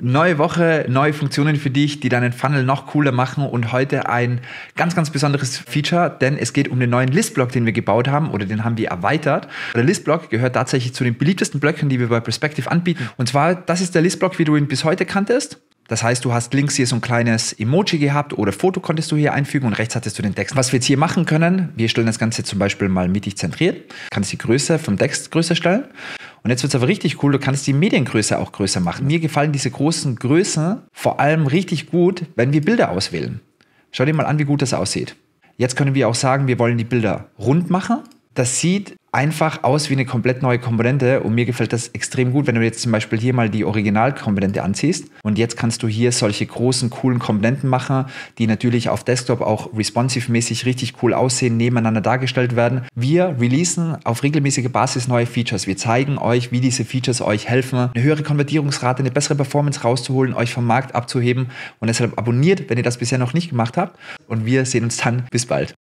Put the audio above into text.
Neue Woche, neue Funktionen für dich, die deinen Funnel noch cooler machen und heute ein ganz, ganz besonderes Feature, denn es geht um den neuen Listblock, den wir gebaut haben oder den haben wir erweitert. Der Listblock gehört tatsächlich zu den beliebtesten Blöcken, die wir bei Perspective anbieten. Und zwar, das ist der Listblock, wie du ihn bis heute kanntest. Das heißt, du hast links hier so ein kleines Emoji gehabt oder Foto konntest du hier einfügen und rechts hattest du den Text. Was wir jetzt hier machen können, wir stellen das Ganze zum Beispiel mal mittig zentriert, kannst die Größe vom Text größer stellen. Und jetzt wird es aber richtig cool, du kannst die Mediengröße auch größer machen. Mir gefallen diese großen Größen vor allem richtig gut, wenn wir Bilder auswählen. Schau dir mal an, wie gut das aussieht. Jetzt können wir auch sagen, wir wollen die Bilder rund machen. Das sieht einfach aus wie eine komplett neue Komponente und mir gefällt das extrem gut, wenn du jetzt zum Beispiel hier mal die Originalkomponente anziehst und jetzt kannst du hier solche großen, coolen Komponenten machen, die natürlich auf Desktop auch responsive-mäßig richtig cool aussehen, nebeneinander dargestellt werden. Wir releasen auf regelmäßige Basis neue Features. Wir zeigen euch, wie diese Features euch helfen, eine höhere Konvertierungsrate, eine bessere Performance rauszuholen, euch vom Markt abzuheben und deshalb abonniert, wenn ihr das bisher noch nicht gemacht habt und wir sehen uns dann. Bis bald.